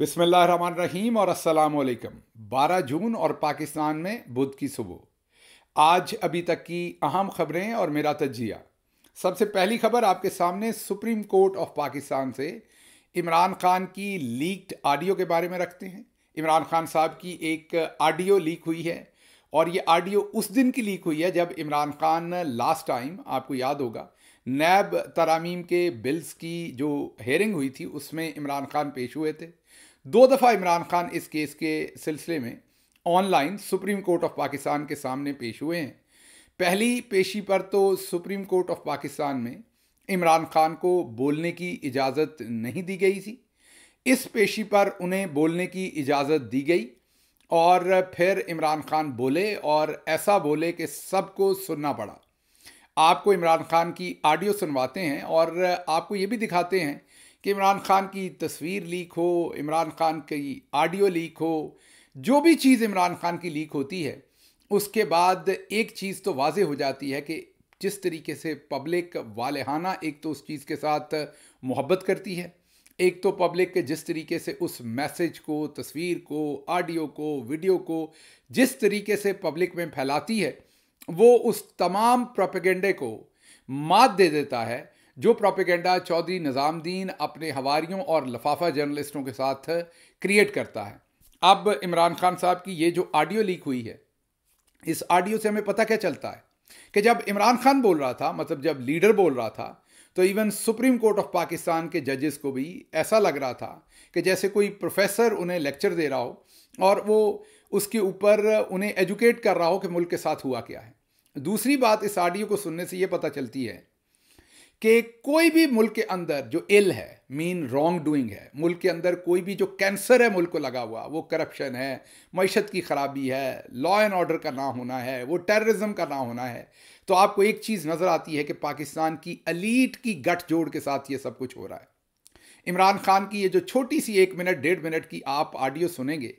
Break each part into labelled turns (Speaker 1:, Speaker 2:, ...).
Speaker 1: बिसमान रहीम और असलम 12 जून और पाकिस्तान में बुध की सुबह आज अभी तक की अहम खबरें और मेरा तजिया सबसे पहली खबर आपके सामने सुप्रीम कोर्ट ऑफ पाकिस्तान से इमरान खान की लीक्ड ऑडियो के बारे में रखते हैं इमरान खान साहब की एक ऑडियो लीक हुई है और ये ऑडियो उस दिन की लीक हुई है जब इमरान खान लास्ट टाइम आपको याद होगा नैब तरामीम के बिल्स की जो हेयरिंग हुई थी उसमें इमरान खान पेश हुए थे दो दफ़ा इमरान खान इस केस के सिलसिले में online Supreme Court of Pakistan के सामने पेश हुए हैं पहली पेशी पर तो सुप्रीम कोर्ट ऑफ पाकिस्तान में इमरान खान को बोलने की इजाज़त नहीं दी गई थी इस पेशी पर उन्हें बोलने की इजाज़त दी गई और फिर इमरान खान बोले और ऐसा बोले कि सबको सुनना पड़ा आपको इमरान खान की ऑडियो सुनवाते हैं और आपको ये भी दिखाते हैं कि इमरान खान की तस्वीर लीक हो इमरान खान की ऑडियो लीक हो जो भी चीज़ इमरान खान की लीक होती है उसके बाद एक चीज़ तो वाज हो जाती है कि जिस तरीके से पब्लिक वालहाना एक तो उस चीज़ के साथ मोहब्बत करती है एक तो पब्लिक जिस तरीके से उस मैसेज को तस्वीर को ऑडियो को वीडियो को जिस तरीके से पब्लिक में फैलाती है वो उस तमाम प्रोपेगेंडे को मात दे देता है जो प्रोपेगेंडा चौधरी निज़ामदीन अपने हवारीयों और लफाफा जर्नलिस्टों के साथ क्रिएट करता है अब इमरान खान साहब की ये जो ऑडियो लीक हुई है इस ऑडियो से हमें पता क्या चलता है कि जब इमरान खान बोल रहा था मतलब जब लीडर बोल रहा था तो even Supreme Court of Pakistan के जजेस को भी ऐसा लग रहा था कि जैसे कोई प्रोफेसर उन्हें लेक्चर दे रहा हो और वो उसके ऊपर उन्हें एजुकेट कर रहा हो कि मुल्क के साथ हुआ क्या है दूसरी बात इस ऑडियो को सुनने से ये पता चलती है कि कोई भी मुल्क के अंदर जो इल है मीन रॉन्ग डूइंग है मुल्क के अंदर कोई भी जो कैंसर है मुल्क को लगा हुआ वो करप्शन है मीशत की ख़राबी है लॉ एंड ऑर्डर का ना होना है वो टेररिज्म का ना होना है तो आपको एक चीज़ नज़र आती है कि पाकिस्तान की अलीट की गठजोड़ के साथ ये सब कुछ हो रहा है इमरान खान की ये जो छोटी सी एक मिनट डेढ़ मिनट की आप ऑडियो सुनेंगे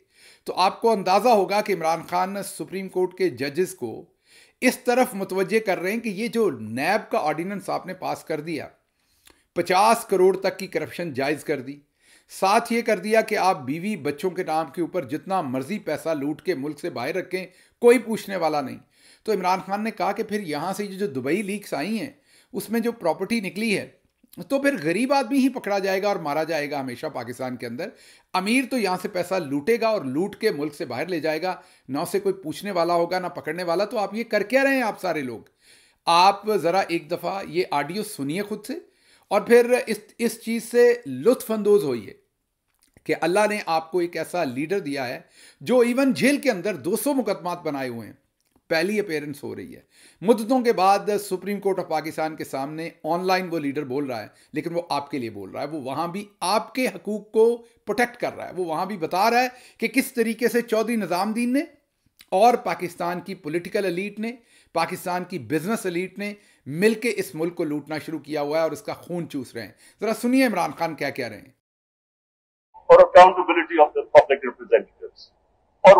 Speaker 1: तो आपको अंदाज़ा होगा कि इमरान खान ने सुप्रीम कोर्ट के जजेस को इस तरफ मुतवजह कर रहे हैं कि ये जो नैब का ऑर्डिनेंस आपने पास कर दिया पचास करोड़ तक की करप्शन जायज़ कर दी साथ ये कर दिया कि आप बीवी बच्चों के नाम के ऊपर जितना मर्जी पैसा लूट के मुल्क से बाहर रखें कोई पूछने वाला नहीं तो इमरान खान ने कहा कि फिर यहाँ से ये जो दुबई लीक्स आई हैं उसमें जो प्रॉपर्टी निकली है तो फिर गरीब आदमी ही पकड़ा जाएगा और मारा जाएगा हमेशा पाकिस्तान के अंदर अमीर तो यहाँ से पैसा लूटेगा और लूट के मुल्क से बाहर ले जाएगा ना उसे कोई पूछने वाला होगा ना पकड़ने वाला तो आप ये कर क्या रहे हैं आप सारे लोग आप ज़रा एक दफ़ा ये ऑडियो सुनिए खुद से और फिर इस इस चीज़ से लुत्फानंदोज़ होइए कि अल्लाह ने आपको एक ऐसा लीडर दिया है जो इवन जेल के अंदर 200 मुकदमात बनाए हुए हैं पहली अपेयरेंस हो रही है मुद्दतों के बाद सुप्रीम कोर्ट ऑफ पाकिस्तान के सामने ऑनलाइन वो लीडर बोल रहा है लेकिन वो आपके लिए बोल रहा है वो वहाँ भी आपके हकूक को प्रोटेक्ट कर रहा है वो वहाँ भी बता रहा है कि किस तरीके से चौधरी निज़ामुद्दीन ने और पाकिस्तान की पोलिटिकल अलीट ने पाकिस्तान की बिजनेस अलीट ने मिलके इस मुल्क को लूटना शुरू किया हुआ है और इसका खून चूस रहे हैं जरा सुनिए इमरान खान क्या कह रहे हैं और
Speaker 2: accountability of the public representative और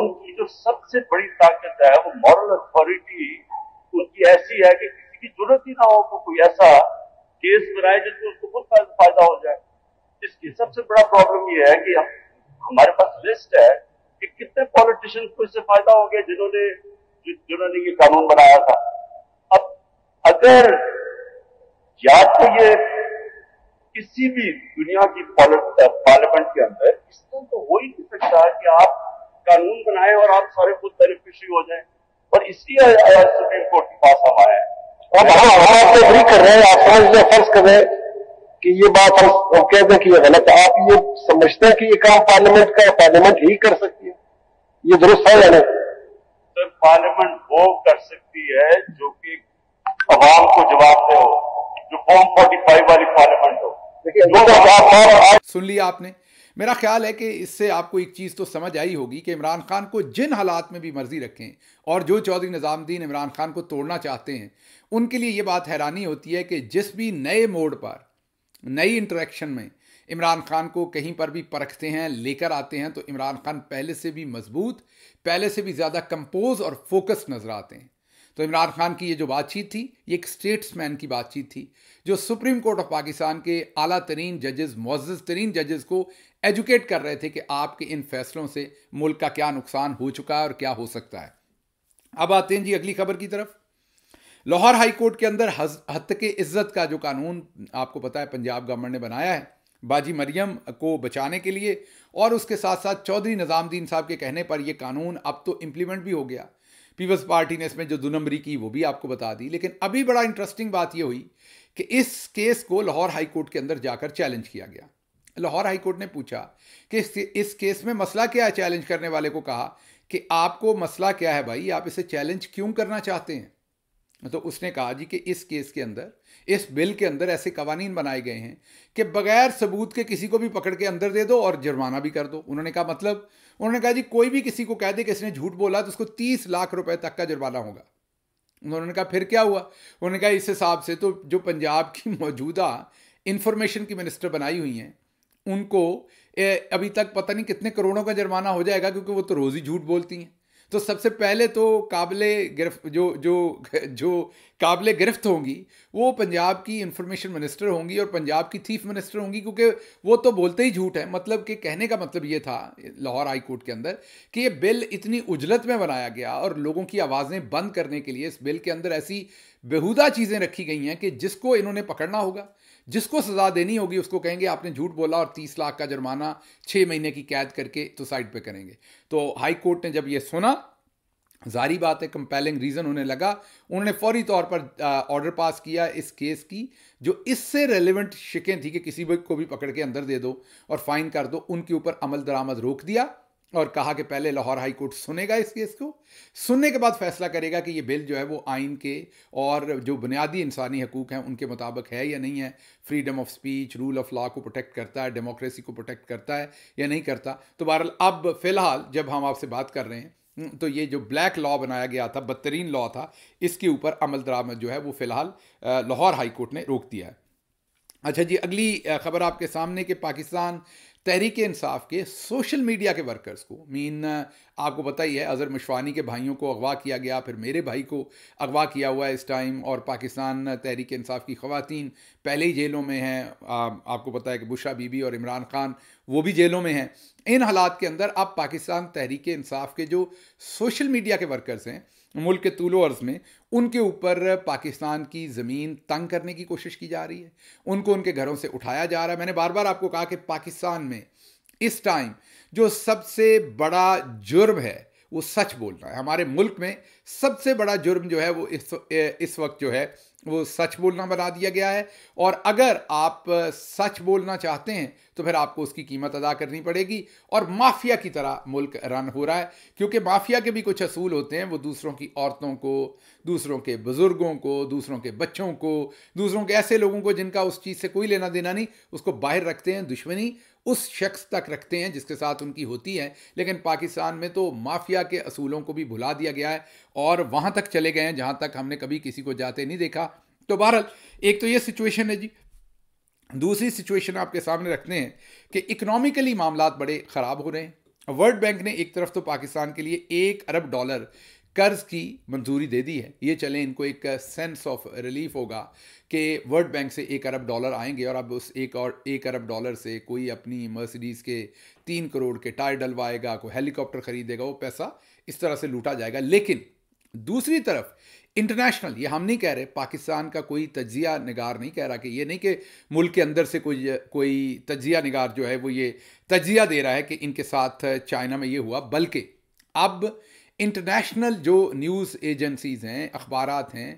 Speaker 2: उनकी जो सबसे बड़ी ताकत है वो मॉरल अथॉरिटी उनकी ऐसी है कि किसी की जरूरत ही ना हो तो कोई ऐसा केस बनाए जिसमें उसको खुद फायदा हो जाए इसकी सबसे बड़ा प्रॉब्लम ये है कि हम, हमारे पास लिस्ट है कि कितने पॉलिटिशियन को इससे फायदा हो गया जिन्होंने जिन्होंने ये कानून बनाया था अब अगर या तो ये किसी भी दुनिया की पार्लियामेंट के अंदर इस तरह तो हो ही नहीं सकता कि आप कानून बनाए और आप सारे खुद बेनिफिशरी हो जाए और इसी सुप्रीम कोर्ट के पास हम आए हम एग्री कर रहे हैं आप कर रहे हैं कि ये बात हम कहते हैं कि ये गलत है आप ये समझते हैं कि ये काम पार्लियामेंट का पार्लियामेंट ही कर सकती है ये दुरुस्त है या नहीं सर पार्लियामेंट वो कर सकती है जो कि आवाम को जवाब दे हो जो फॉर्म फोर्टी
Speaker 1: फाइव वाली पार्लियामेंट हो देखिए तो सुन लिया आपने मेरा ख्याल है कि इससे आपको एक चीज़ तो समझ आई होगी कि इमरान खान को जिन हालात में भी मर्जी रखें और जो चौधरी निज़ामुद्दीन इमरान खान को तोड़ना चाहते हैं उनके लिए ये बात हैरानी होती है कि जिस भी नए मोड़ पर नई इंटरेक्शन में इमरान खान को कहीं पर भी परखते हैं लेकर आते हैं तो इमरान खान पहले से भी मजबूत पहले से भी ज़्यादा कंपोज और फोकस्ड नज़र आते हैं तो इमरान खान की ये जो बातचीत थी ये एक स्टेट्समैन की बातचीत थी जो सुप्रीम कोर्ट ऑफ पाकिस्तान के अला तरीन जजेस मुज्ज़ तरीन जजेस को एजुकेट कर रहे थे कि आपके इन फैसलों से मुल्क का क्या नुकसान हो चुका है और क्या हो सकता है अब आते हैं जी अगली खबर की तरफ लाहौर हाई कोर्ट के अंदर हद के इज्जत का जो कानून आपको पता है पंजाब गवर्नमेंट ने बनाया है बाजी मरियम को बचाने के लिए और उसके साथ साथ चौधरी निज़ामद्दीन साहब के कहने पर यह कानून अब तो इम्प्लीमेंट भी हो गया पीपल्स पार्टी ने इसमें जो दो नंबरी की वो भी आपको बता दी लेकिन अभी बड़ा इंटरेस्टिंग बात ये हुई कि इस केस को लाहौर हाई कोर्ट के अंदर जाकर चैलेंज किया गया लाहौर हाई कोर्ट ने पूछा कि इस केस में मसला क्या है चैलेंज करने वाले को कहा कि आपको मसला क्या है भाई आप इसे चैलेंज क्यों करना चाहते हैं तो उसने कहा जी कि इस केस के अंदर इस बिल के अंदर ऐसे कवानीन बनाए गए हैं कि बगैर सबूत के किसी को भी पकड़ के अंदर दे दो और जुर्माना भी कर दो उन्होंने कहा मतलब उन्होंने कहा जी कोई भी किसी को कह दे कि इसने झूठ बोला तो उसको तीस लाख रुपए तक का जुर्माना होगा उन्होंने कहा फिर क्या हुआ उन्होंने कहा इस हिसाब से तो जो पंजाब की मौजूदा इंफॉर्मेशन की मिनिस्टर बनाई हुई हैं उनको ए, अभी तक पता नहीं कितने करोड़ों का जुर्माना हो जाएगा क्योंकि वो तो रोज़ ही झूठ बोलती हैं तो सबसे पहले तो काबिल गिरफ्त जो जो जो काबिल गिरफ्त होंगी वो पंजाब की इंफॉर्मेशन मिनिस्टर होंगी और पंजाब की चीफ मिनिस्टर होंगी क्योंकि वो तो बोलते ही झूठ है मतलब कि कहने का मतलब ये था लाहौर हाई कोर्ट के अंदर कि ये बिल इतनी उजलत में बनाया गया और लोगों की आवाज़ें बंद करने के लिए इस बिल के अंदर ऐसी बेहुदा चीज़ें रखी गई हैं कि जिसको इन्होंने पकड़ना होगा जिसको सज़ा देनी होगी उसको कहेंगे आपने झूठ बोला और तीस लाख का जुर्माना छः महीने की कैद करके सुसाइड तो पे करेंगे तो हाई कोर्ट ने जब ये सुना जारी बात है कंपेलिंग रीज़न उन्हें लगा उन्होंने फौरी तौर पर ऑर्डर पास किया इस केस की जो इससे रेलिवेंट शिकें थी कि किसी को भी पकड़ के अंदर दे दो और फाइन कर दो उनके ऊपर अमल दरामद रोक दिया और कहा कि पहले लाहौर हाई कोर्ट सुनेगा इस केस को सुनने के बाद फैसला करेगा कि ये बिल जो है वो आइन के और जो बुनियादी इंसानी हकूक़ हैं उनके मुताबिक है या नहीं है freedom of speech rule of law को प्रोटेक्ट करता है डेमोक्रेसी को प्रोटेक्ट करता है या नहीं करता तो बहरहाल अब फ़िलहाल जब हम आपसे बात कर रहे हैं हम्म, तो ये जो ब्लैक लॉ बनाया गया था बदतरीन लॉ था इसके ऊपर अमल दरामद जो है वो फ़िलहाल लाहौर हाई कोर्ट ने रोक दिया है अच्छा जी अगली खबर आपके सामने कि पाकिस्तान तहरीक इंसाफ के सोशल मीडिया के वर्कर्स को मीन आपको पता ही है अजहर मशवानी के भाइयों को अगवा किया गया फिर मेरे भाई को अगवा किया हुआ है इस टाइम और पाकिस्तान तहरीक इंसाफ की खवतिन पहले ही जेलों में हैं आपको पता है कि बुशा बीबी और इमरान खान वो भी जेलों में हैं इन हालात के अंदर अब पाकिस्तान तहरीक इंसाफ के जो सोशल मीडिया के वर्कर्स हैं मुल्क के तूलो अर्ज़ में उनके ऊपर पाकिस्तान की ज़मीन तंग करने की कोशिश की जा रही है उनको उनके घरों से उठाया जा रहा है मैंने बार बार आपको कहा कि पाकिस्तान में इस टाइम जो सबसे बड़ा जुर्म है वो सच बोलना है हमारे मुल्क में सबसे बड़ा जुर्म जो है वो इस इस वक्त जो है वो सच बोलना बना दिया गया है और अगर आप सच बोलना चाहते हैं तो फिर आपको उसकी कीमत अदा करनी पड़ेगी और माफिया की तरह मुल्क रन हो रहा है क्योंकि माफिया के भी कुछ असूल होते हैं वो दूसरों की औरतों को दूसरों के बुज़ुर्गों को दूसरों के बच्चों को दूसरों के ऐसे लोगों को जिनका उस चीज़ से कोई लेना देना नहीं उसको बाहर रखते हैं दुश्मनी उस शख्स तक रखते हैं जिसके साथ उनकी होती है लेकिन पाकिस्तान में तो माफिया के असूलों को भी भुला दिया गया है और वहाँ तक चले गए हैं जहाँ तक हमने कभी किसी को जाते नहीं देखा तो बहरहाल एक तो ये सिचुएशन है जी दूसरी सिचुएशन आपके सामने रखते हैं कि इकनॉमिकली मामला बड़े ख़राब हो रहे हैं वर्ल्ड बैंक ने एक तरफ तो पाकिस्तान के लिए एक अरब डॉलर कर्ज की मंजूरी दे दी है ये चले इनको एक सेंस ऑफ रिलीफ होगा कि वर्ल्ड बैंक से एक अरब डॉलर आएंगे और अब उस एक और एक अरब डॉलर से कोई अपनी मर्सिडीज़ के तीन करोड़ के टायर डलवाएगा कोई हेलीकॉप्टर खरीदेगा वो पैसा इस तरह से लूटा जाएगा लेकिन दूसरी तरफ इंटरनेशनल ये हम नहीं कह रहे पाकिस्तान का कोई तजिया निगार नहीं कह रहा कि ये नहीं कि मुल्क के अंदर से कोई कोई तजिया निगार जो है वो ये तजिया दे रहा है कि इनके साथ चाइना में ये हुआ बल्कि अब इंटरनेशनल जो न्यूज़ एजेंसीज़ हैं अखबार हैं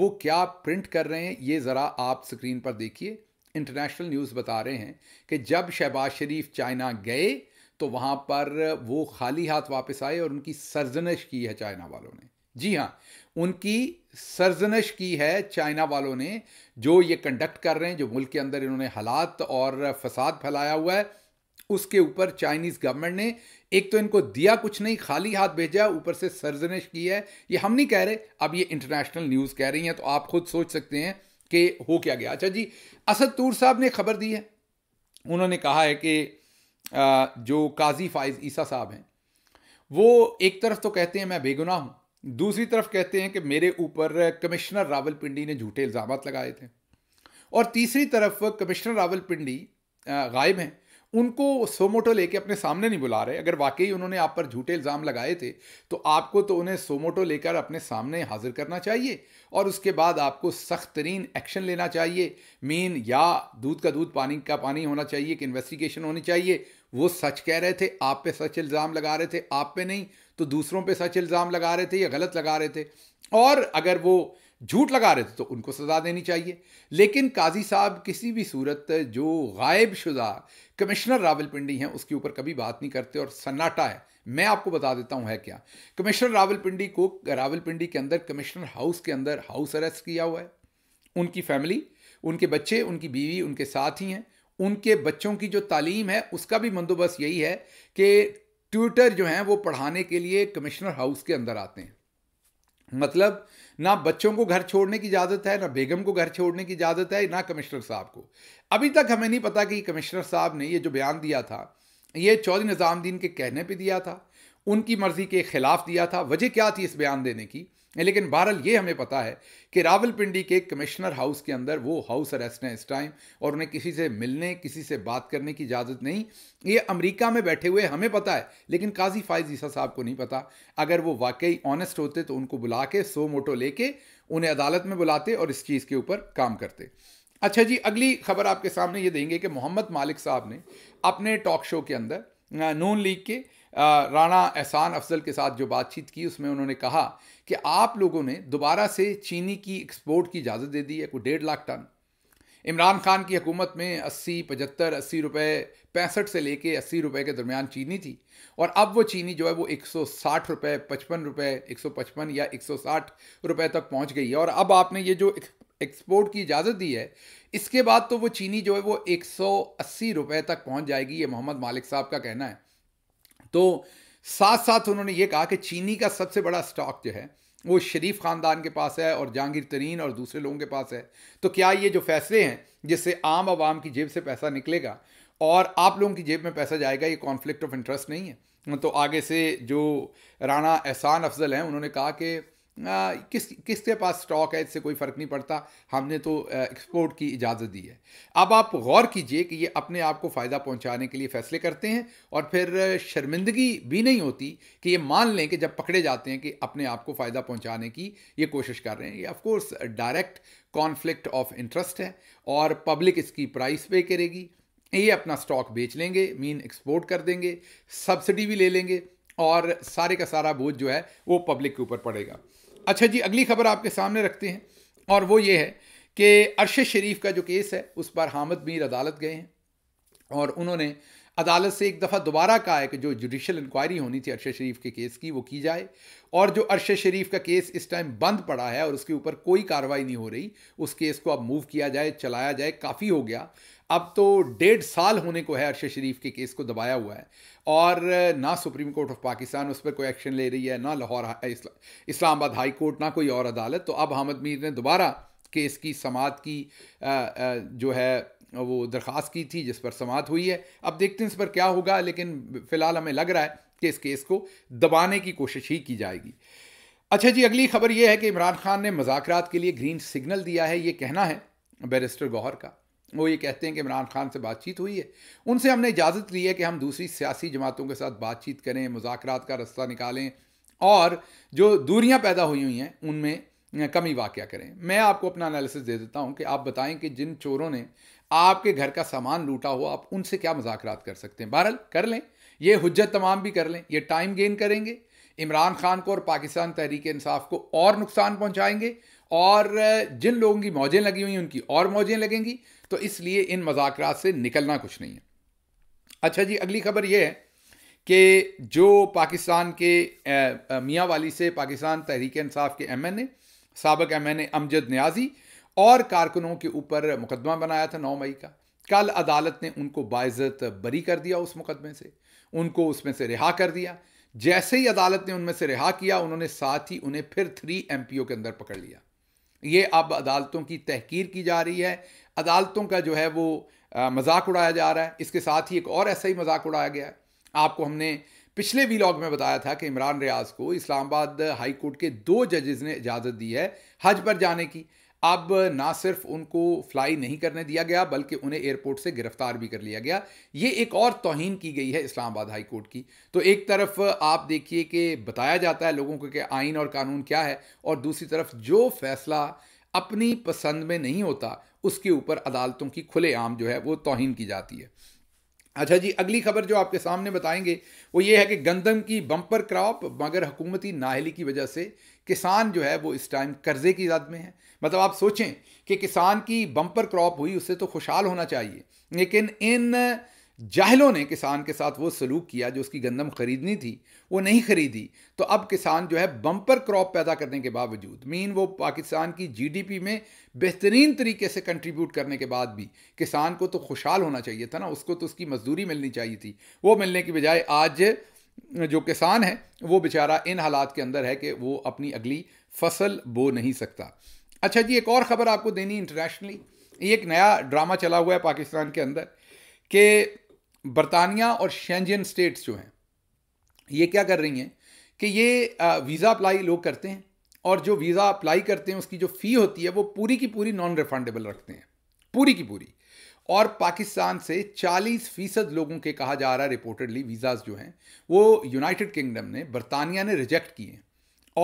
Speaker 1: वो क्या प्रिंट कर रहे हैं ये ज़रा आप स्क्रीन पर देखिए इंटरनेशनल न्यूज़ बता रहे हैं कि जब शहबाज शरीफ चाइना गए तो वहाँ पर वो खाली हाथ वापस आए और उनकी सरजनश की है चाइना वालों ने जी हाँ उनकी सरजनश की है चाइना वालों ने जो ये कंडक्ट कर रहे हैं जो मुल्क के अंदर इन्होंने हालात और फसाद फैलाया हुआ है उसके ऊपर चाइनीज गवर्नमेंट ने एक तो इनको दिया कुछ नहीं खाली हाथ भेजा ऊपर से सरजनिश की है ये हम नहीं कह रहे अब ये इंटरनेशनल न्यूज़ कह रही हैं तो आप खुद सोच सकते हैं कि हो क्या गया अच्छा जी असद तूर साहब ने खबर दी है उन्होंने कहा है कि जो काजी फाइज ईसा साहब हैं वो एक तरफ तो कहते हैं मैं बेगुनाह हूं दूसरी तरफ कहते हैं कि मेरे ऊपर कमिश्नर रावलपिंडी ने झूठे इल्ज़ाम लगाए थे और तीसरी तरफ कमिश्नर रावलपिंडी गायब हैं उनको सोमोटो लेके अपने सामने नहीं बुला रहे अगर वाकई उन्होंने आप पर झूठे इल्ज़ाम लगाए थे तो आपको तो उन्हें सोमोटो लेकर अपने सामने हाजिर करना चाहिए और उसके बाद आपको सख्त तरीन एक्शन लेना चाहिए मीन या दूध का दूध पानी का पानी होना चाहिए कि इन्वेस्टिगेशन होनी चाहिए वो सच कह रहे थे आप पे सच इल्ज़ाम लगा रहे थे आप पे नहीं तो दूसरों पे सच इल्ज़ाम लगा रहे थे या गलत लगा रहे थे और अगर वो झूठ लगा रहे थे तो उनको सज़ा देनी चाहिए लेकिन काजी साहब किसी भी सूरत जो गायब शुदा कमिश्नर रावलपिंडी हैं उसके ऊपर कभी बात नहीं करते और सन्नाटा है मैं आपको बता देता हूं है क्या कमिश्नर रावलपिंडी को रावलपिंडी के अंदर कमिश्नर हाउस के अंदर हाउस अरेस्ट किया हुआ है उनकी फैमिली उनके बच्चे उनकी बीवी उनके साथ ही हैं उनके बच्चों की जो तालीम है उसका भी बंदोबस्त यही है कि ट्यूटर जो हैं वो पढ़ाने के लिए कमिश्नर हाउस के अंदर आते हैं मतलब ना बच्चों को घर छोड़ने की इजाज़त है ना बेगम को घर छोड़ने की इजाज़त है ना कमिश्नर साहब को अभी तक हमें नहीं पता कि कमिश्नर साहब ने ये जो बयान दिया था ये चौधरी निज़ामुद्दीन के कहने पर दिया था उनकी मर्ज़ी के ख़िलाफ़ दिया था वजह क्या थी इस बयान देने की लेकिन बहरहाल ये हमें पता है कि रावलपिंडी के कमिश्नर हाउस के अंदर वो हाउस अरेस्ट हैं इस टाइम और उन्हें किसी से मिलने किसी से बात करने की इजाज़त नहीं ये अमेरिका में बैठे हुए हमें पता है लेकिन काजी फायज ईसा साहब को नहीं पता अगर वो वाकई ऑनेस्ट होते तो उनको बुला के सो मोटो लेके उन्हें अदालत में बुलाते और इस चीज़ के ऊपर काम करते अच्छा जी अगली खबर आपके सामने ये देंगे कि मोहम्मद मालिक साहब ने अपने टॉक शो के अंदर नून लीग के राणा एहसान अफजल के साथ जो बातचीत की उसमें उन्होंने कहा कि आप लोगों ने दोबारा से चीनी की एक्सपोर्ट की इजाज़त दे दी है कोई डेढ़ लाख टन इमरान खान की हुकूमत में अस्सी पचहत्तर अस्सी रुपये पैंसठ से लेके अस्सी रुपये के दरमियान चीनी थी और अब वो चीनी जो है वो एक सौ साठ रुपये पचपन रुपये एक सौ पचपन या एक सौ साठ रुपये तक पहुंच गई है और अब आपने ये जो एक्सपोर्ट की इजाज़त दी है इसके बाद तो वो चीनी जो है वो एक सौ अस्सी रुपये तक पहुँच जाएगी ये मोहम्मद मालिक साहब का कहना है तो साथ साथ उन्होंने ये कहा कि चीनी का सबसे बड़ा स्टॉक जो है वो शरीफ ख़ानदान के पास है और जहांगीर तरीन और दूसरे लोगों के पास है तो क्या ये जो फैसले हैं जिससे आम आवाम की जेब से पैसा निकलेगा और आप लोगों की जेब में पैसा जाएगा ये कॉन्फ्लिक्ट ऑफ इंटरेस्ट नहीं है तो आगे से जो राना एहसान अफजल हैं उन्होंने कहा कि किस किसके पास स्टॉक है इससे कोई फ़र्क नहीं पड़ता हमने तो एक्सपोर्ट की इजाज़त दी है अब आप गौर कीजिए कि ये अपने आप को फ़ायदा पहुंचाने के लिए फ़ैसले करते हैं और फिर शर्मिंदगी भी नहीं होती कि ये मान लें कि जब पकड़े जाते हैं कि अपने आप को फ़ायदा पहुंचाने की ये कोशिश कर रहे हैं ये of course direct conflict of interest है और पब्लिक इसकी प्राइस पे करेगी ये अपना स्टॉक बेच लेंगे मीन एक्सपोर्ट कर देंगे सब्सिडी भी ले लेंगे और सारे का सारा बोझ जो है वो पब्लिक के ऊपर पड़ेगा अच्छा जी अगली खबर आपके सामने रखते हैं और वो ये है कि अरशद शरीफ का जो केस है उस पर हामद मीर अदालत गए हैं और उन्होंने अदालत से एक दफ़ा दोबारा कहा है कि जो जुडिशल इंक्वायरी होनी थी अरशद शरीफ के केस की वो की जाए और जो अरशद शरीफ का केस इस टाइम बंद पड़ा है और उसके ऊपर कोई कार्रवाई नहीं हो रही उस केस को अब मूव किया जाए चलाया जाए काफ़ी हो गया अब तो डेढ़ साल होने को है अरशद शरीफ के केस को दबाया हुआ है और ना सुप्रीम कोर्ट ऑफ पाकिस्तान उस पर कोई एक्शन ले रही है ना लाहौर इस्लामाबाद हाई कोर्ट ना कोई और अदालत तो अब हामद मीर ने दोबारा केस की समात की जो है वो दरख्वास्त की थी जिस पर समात हुई है अब देखते हैं इस पर क्या होगा लेकिन फ़िलहाल हमें लग रहा है कि इस केस को दबाने की कोशिश ही की जाएगी अच्छा जी अगली खबर यह है कि इमरान खान ने मजाक के लिए ग्रीन सिग्नल दिया है ये कहना है बैरिस्टर गौहर का वो ये कहते हैं कि इमरान खान से बातचीत हुई है उनसे हमने इजाज़त ली है कि हम दूसरी सियासी जमातों के साथ बातचीत करें मुजाकर का रास्ता निकालें और जो दूरियाँ पैदा हुई हुई हैं उनमें कमी वाक़ करें मैं आपको अपना एनालिसिस दे देता हूँ कि आप बताएं कि जिन चोरों ने आपके घर का सामान लूटा हो आप उनसे क्या मुजाकर कर सकते हैं बहरल कर लें ये हजत तमाम भी कर लें ये टाइम गेन करेंगे इमरान खान को और पाकिस्तान तहरीक इंसाफ को और नुकसान पहुँचाएंगे और जिन लोगों की मौजें लगी हुई उनकी और मौजें लगेंगी तो इसलिए इन मजाकरात से निकलना कुछ नहीं है अच्छा जी अगली खबर यह है कि जो पाकिस्तान के मियाँ वाली से पाकिस्तान तहरीक इंसाफ के एम एन ए सबक M N A Amjad Niazi और कारकुनों के ऊपर मुकदमा बनाया था नौ मई का कल अदालत ने उनको बाइज़त बरी कर दिया उस मुकदमे से उनको उसमें से रिहा कर दिया जैसे ही अदालत ने उनमें से रिहा किया उन्होंने साथ ही उन्हें फिर थ्री एम के अंदर पकड़ लिया ये अब अदालतों की तहकीर की जा रही है अदालतों का जो है वो मजाक उड़ाया जा रहा है इसके साथ ही एक और ऐसा ही मजाक उड़ाया गया है आपको हमने पिछले वीलॉग में बताया था कि इमरान रियाज को इस्लामाबाद हाई कोर्ट के दो जजेज़ ने इजाज़त दी है हज पर जाने की अब ना सिर्फ उनको फ्लाई नहीं करने दिया गया बल्कि उन्हें एयरपोर्ट से गिरफ्तार भी कर लिया गया ये एक और तोहन की गई है इस्लामाबाद हाई कोर्ट की तो एक तरफ आप देखिए कि बताया जाता है लोगों को कि आइन और कानून क्या है और दूसरी तरफ जो फैसला अपनी पसंद में नहीं होता उसके ऊपर अदालतों की खुलेआम जो है वो तोहन की जाती है अच्छा जी अगली खबर जो आपके सामने बताएंगे वो ये है कि गंदम की बम्पर क्रॉप मगर हुकूमती नाहली की वजह से किसान जो है वो इस टाइम कर्ज़े की याद में है मतलब आप सोचें कि किसान की बम्पर क्रॉप हुई उससे तो खुशहाल होना चाहिए लेकिन इन जाहिलों ने किसान के साथ वो सलूक किया जो उसकी गंदम खरीदनी थी वो नहीं खरीदी तो अब किसान जो है बम्पर क्रॉप पैदा करने के बावजूद मीन वो पाकिस्तान की जीडीपी में बेहतरीन तरीके से कंट्रीब्यूट करने के बाद भी किसान को तो खुशहाल होना चाहिए था ना उसको तो उसकी मजदूरी मिलनी चाहिए थी वो मिलने की बजाय आज जो किसान है वो बेचारा इन हालात के अंदर है कि वो अपनी अगली फसल बो नहीं सकता अच्छा जी एक और ख़बर आपको देनी इंटरनेशनली ये एक नया ड्रामा चला हुआ है पाकिस्तान के अंदर कि बरतानिया और शेंजन स्टेट्स जो हैं ये क्या कर रही हैं कि ये वीज़ा अप्लाई लोग करते हैं और जो वीज़ा अप्लाई करते हैं उसकी जो फ़ी होती है वो पूरी की पूरी नॉन रिफंडेबल रखते हैं पूरी की पूरी और पाकिस्तान से 40 फीसद लोगों के कहा जा रहा है रिपोर्टेडली वीज़ाज जो हैं वो यूनाइटेड किंगडम ने बरतानिया ने रिजेक्ट किए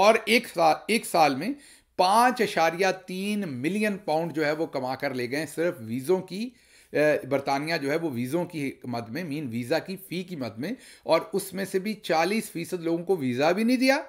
Speaker 1: और एक साल एक साल में पाँच अशारिया तीन मिलियन पाउंड जो है वो कमा कर ले गए सिर्फ वीज़ों की बरतानिया जो है वो वीज़ों की मद में मीन वीज़ा की फ़ी की मद में और उसमें से भी चालीस फ़ीसद लोगों को वीज़ा भी नहीं दिया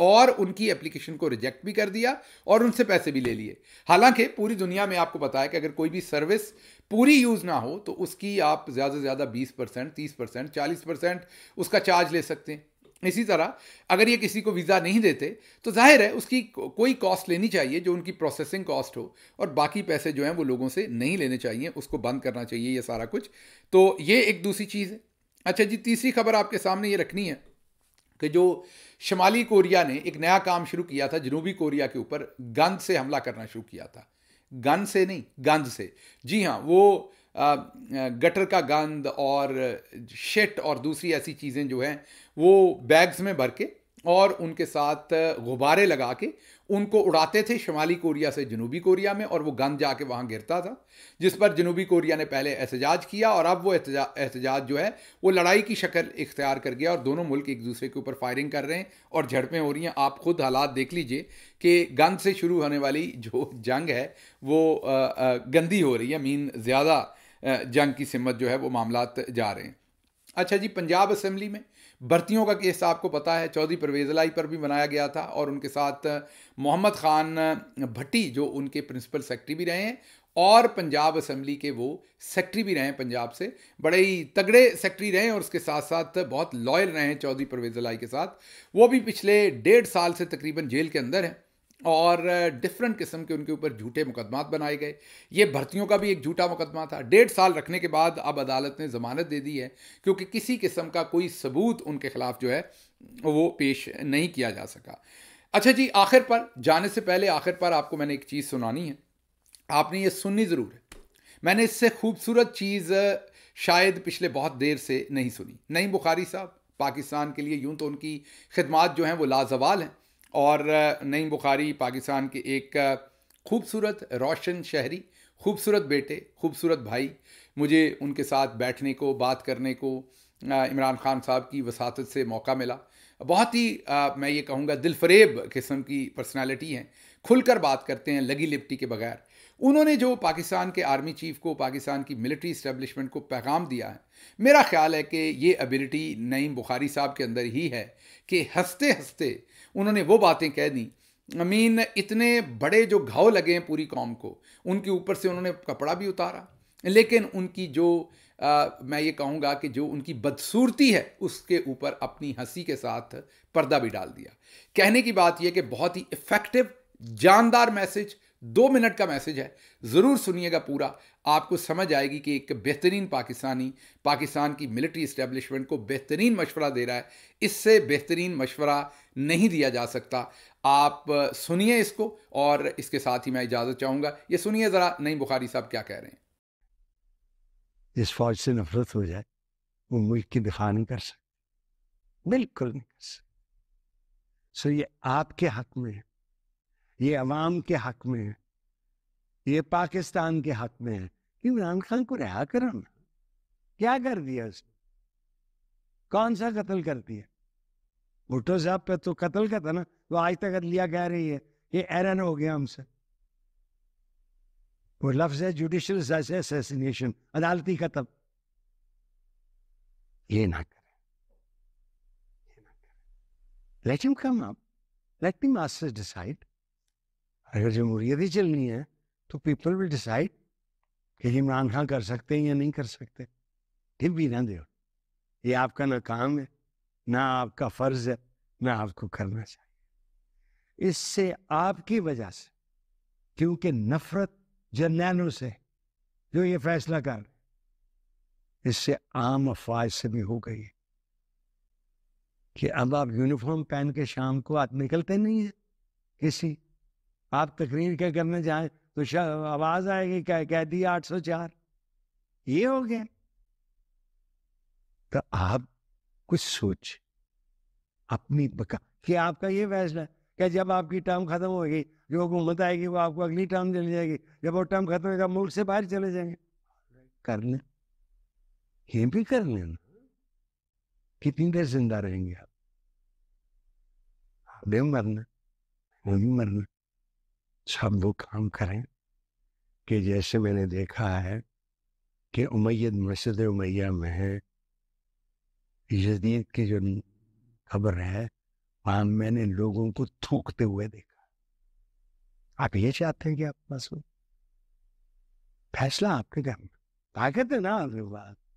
Speaker 1: और उनकी एप्लीकेशन को रिजेक्ट भी कर दिया और उनसे पैसे भी ले लिए हालांकि पूरी दुनिया में आपको पता है कि अगर कोई भी सर्विस पूरी यूज़ ना हो तो उसकी आप ज़्यादा से ज़्यादा 20 परसेंट तीस परसेंट चालीस परसेंट उसका चार्ज ले सकते हैं इसी तरह अगर ये किसी को वीज़ा नहीं देते तो जाहिर है उसकी कोई कॉस्ट लेनी चाहिए जो उनकी प्रोसेसिंग कॉस्ट हो और बाकी पैसे जो हैं वो लोगों से नहीं लेने चाहिए उसको बंद करना चाहिए ये सारा कुछ तो ये एक दूसरी चीज़ है अच्छा जी तीसरी खबर आपके सामने ये रखनी है कि जो शमाली कोरिया ने एक नया काम शुरू किया था जनूबी कोरिया के ऊपर गंद से हमला करना शुरू किया था गंद से नहीं गंद से जी हाँ वो गटर का गंद और शेट और दूसरी ऐसी चीज़ें जो हैं वो बैग्स में भर के और उनके साथ गुब्बारे लगा के उनको उड़ाते थे शुमाली कोरिया से जनूबी कोरिया में और वो गंद जाके वहाँ गिरता था जिस पर जनूबी कोरिया ने पहले एहतजाज किया और अब वो एहतजाज जो है वो लड़ाई की शक्ल इख्तियार कर गया और दोनों मुल्क एक दूसरे के ऊपर फायरिंग कर रहे हैं और झड़पें हो रही हैं आप खुद हालात देख लीजिए कि गंद से शुरू होने वाली जो जंग है वो गंदी हो रही है मीन ज़्यादा जंग की सिमत जो है वो मामला जा रहे हैं अच्छा जी पंजाब असम्बली में भर्तियों का केस आपको पता है चौधरी परवेज लाई पर भी बनाया गया था और उनके साथ मोहम्मद खान भट्टी जो उनके प्रिंसिपल सेक्रेटरी भी रहे हैं और पंजाब असम्बली के वो सेक्रेटरी भी रहे हैं पंजाब से बड़े ही तगड़े सेक्रेटरी रहे हैं और उसके साथ साथ बहुत लॉयल रहे हैं चौधरी परवेज लाई के साथ वो भी पिछले डेढ़ साल से तकरीबन जेल के अंदर हैं और डिफरेंट किस्म के उनके ऊपर झूठे मुकदमात बनाए गए ये भर्तियों का भी एक झूठा मुकदमा था डेढ़ साल रखने के बाद अब अदालत ने ज़मानत दे दी है क्योंकि किसी किस्म का कोई सबूत उनके ख़िलाफ़ जो है वो पेश नहीं किया जा सका अच्छा जी आखिर पर जाने से पहले आखिर पर आपको मैंने एक चीज़ सुनानी है आपने ये सुननी ज़रूर है मैंने इससे खूबसूरत चीज़ शायद पिछले बहुत देर से नहीं सुनी नहीं बुखारी साहब पाकिस्तान के लिए यूं तो उनकी खिदमत जो हैं वो लाजवाल हैं और नई बुखारी पाकिस्तान के एक खूबसूरत रोशन शहरी खूबसूरत बेटे खूबसूरत भाई मुझे उनके साथ बैठने को बात करने को इमरान खान साहब की वसात से मौका मिला बहुत ही आ, मैं ये कहूँगा दिलफरेब किस्म की पर्सनालिटी हैं खुलकर बात करते हैं लगी लिपटी के बगैर उन्होंने जो पाकिस्तान के आर्मी चीफ को पाकिस्तान की मिलिट्री इस्टेब्लिशमेंट को पैगाम दिया है मेरा ख्याल है कि ये एबिलिटी नईम बुखारी साहब के अंदर ही है कि हंसते हंसते उन्होंने वो बातें कह दी अमीन इतने बड़े जो घाव लगे हैं पूरी कौम को उनके ऊपर से उन्होंने कपड़ा भी उतारा लेकिन उनकी जो आ, मैं ये कहूँगा कि जो उनकी बदसूरती है उसके ऊपर अपनी हंसी के साथ पर्दा भी डाल दिया कहने की बात यह कि बहुत ही इफ़ेक्टिव जानदार मैसेज दो मिनट का मैसेज है ज़रूर सुनिएगा पूरा आपको समझ आएगी कि एक बेहतरीन पाकिस्तानी पाकिस्तान की मिलिट्री इस्टेब्लिशमेंट को बेहतरीन मशवरा दे रहा है इससे बेहतरीन मशवरा नहीं दिया जा सकता आप सुनिए इसको और इसके साथ ही मैं इजाज़त चाहूँगा ये सुनिए ज़रा नई बुखारी साहब क्या कह रहे हैं
Speaker 2: जिस फौज से नफरत हो जाए वो मुल्क की दिखा नहीं कर सकते बिल्कुल नहीं कर सकते सो ये आपके हक में है ये अवाम के हक में है ये पाकिस्तान के हक में है इमरान खान को रिहा करो ना क्या कर दिया उसने कौन सा कत्ल कर दिया भुट्टो साहब पे तो कत्ल का था ना वो आज तक लिया कह रही है ये एरन हो गया हमसे वो लफ्ज है जुडिशल असैसिनेशन अदालती कत्ल ये ना करें let him come up let the decide अगर जमहूरियत ही चलनी है तो पीपल विल डिसाइड कि इमरान खान कर सकते हैं या नहीं कर सकते फिर भी ना दे ये आपका ना काम है ना आपका फर्ज है ना आपको करना चाहिए इससे आपकी वजह से क्योंकि नफरत जर्नैलों से जो ये फैसला कर इससे आम अफवाज से भी हो गई है कि अब आप यूनिफॉर्म पहन के शाम को आप निकलते नहीं है किसी आप तकरीर क्या करने जाए तो आवाज आएगी क्या कह दी आठ सौ चार ये हो गया तो आप कुछ सोच अपनी बका कि आपका ये फैसला है क्या जब आपकी टर्म खत्म होगी जो हुकूमत आएगी वो आपको अगली टर्म चली जाएगी जब वो टर्म खत्म होगा मुल्क से बाहर चले जाएंगे कर लें ये भी कर लें कितनी देर जिंदा रहेंगे आप मरना भी मरना सब वो काम करें कि जैसे मैंने देखा है कि उमैद मस्जिद उमैया में यजीद की जो खबर है वहाँ मैंने लोगों को थूकते हुए देखा आप ये चाहते हैं कि आप बस फैसला आपके घर में ताकत है ना आपके पास